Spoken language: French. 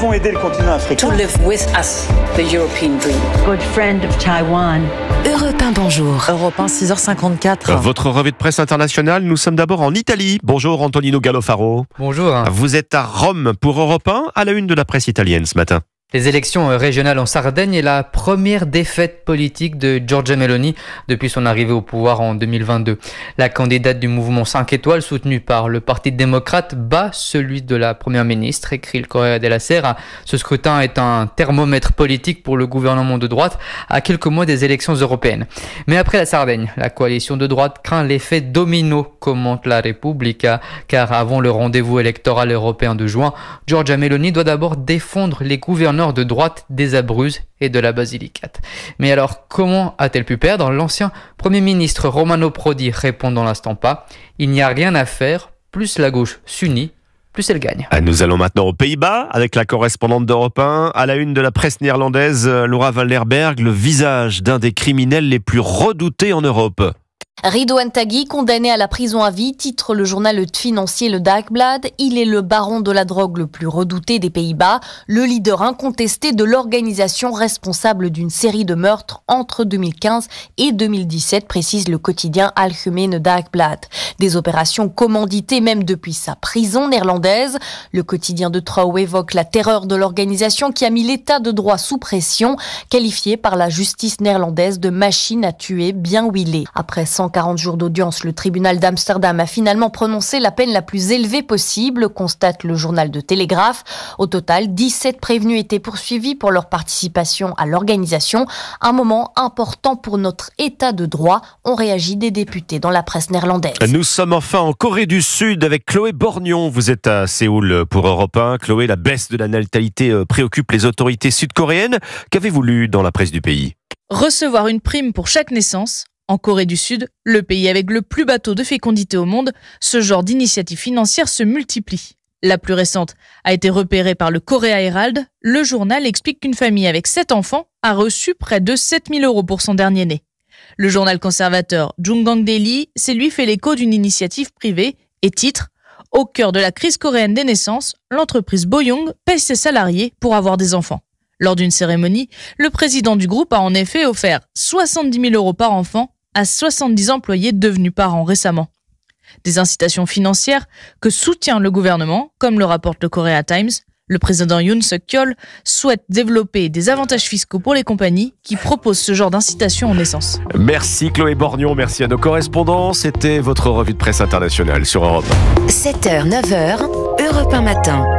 devons aider le continent africain. To live with us, the European dream. Good friend of Taiwan. Europe 1, bonjour. Europe 1, 6h54. Euh, votre revue de presse internationale, nous sommes d'abord en Italie. Bonjour Antonino Gallofaro. Bonjour. Vous êtes à Rome pour Europe 1, à la une de la presse italienne ce matin. Les élections euh, régionales en Sardaigne est la première défaite politique de Giorgia Meloni depuis son arrivée au pouvoir en 2022. La candidate du mouvement 5 étoiles soutenue par le Parti démocrate bat celui de la première ministre, écrit le Correa della Sera. Ce scrutin est un thermomètre politique pour le gouvernement de droite à quelques mois des élections européennes. Mais après la Sardaigne, la coalition de droite craint l'effet domino, commente la Repubblica, car avant le rendez-vous électoral européen de juin, Giorgia Meloni doit d'abord défendre les gouvernements nord de droite des Abruzzes et de la Basilicate. Mais alors comment a-t-elle pu perdre L'ancien Premier ministre Romano Prodi répond dans l'instant pas, il n'y a rien à faire, plus la gauche s'unit, plus elle gagne. Ah, nous allons maintenant aux Pays-Bas avec la correspondante d'Europe 1. À la une de la presse néerlandaise, euh, Laura Van le visage d'un des criminels les plus redoutés en Europe. Rido Antaghi, condamné à la prison à vie, titre le journal financier Le Dagblad. Il est le baron de la drogue le plus redouté des Pays-Bas, le leader incontesté de l'organisation responsable d'une série de meurtres entre 2015 et 2017, précise le quotidien Algemeen Dagblad. Des opérations commanditées même depuis sa prison néerlandaise. Le quotidien de Trou évoque la terreur de l'organisation qui a mis l'état de droit sous pression, qualifié par la justice néerlandaise de machine à tuer bien huilée. Après 100 40 jours d'audience, le tribunal d'Amsterdam a finalement prononcé la peine la plus élevée possible, constate le journal de Télégraphe. Au total, 17 prévenus étaient poursuivis pour leur participation à l'organisation. Un moment important pour notre état de droit, ont réagi des députés dans la presse néerlandaise. Nous sommes enfin en Corée du Sud avec Chloé Borgnon. Vous êtes à Séoul pour Europe 1. Chloé, la baisse de la natalité euh, préoccupe les autorités sud-coréennes. Qu'avez-vous lu dans la presse du pays Recevoir une prime pour chaque naissance, en Corée du Sud, le pays avec le plus bateau de fécondité au monde, ce genre d'initiatives financières se multiplie. La plus récente a été repérée par le Korea Herald. Le journal explique qu'une famille avec 7 enfants a reçu près de 7000 euros pour son dernier né. Le journal conservateur Jungang Daily s'est lui fait l'écho d'une initiative privée et titre Au cœur de la crise coréenne des naissances, l'entreprise Boyoung paye ses salariés pour avoir des enfants. Lors d'une cérémonie, le président du groupe a en effet offert 70 000 euros par enfant à 70 employés devenus parents récemment. Des incitations financières que soutient le gouvernement, comme le rapporte le Korea Times, le président Yoon Suk-yeol souhaite développer des avantages fiscaux pour les compagnies qui proposent ce genre d'incitation en naissance. Merci Chloé Borgnon, merci à nos correspondants. C'était votre revue de presse internationale sur Europe. 7h, 9h, Europe matin.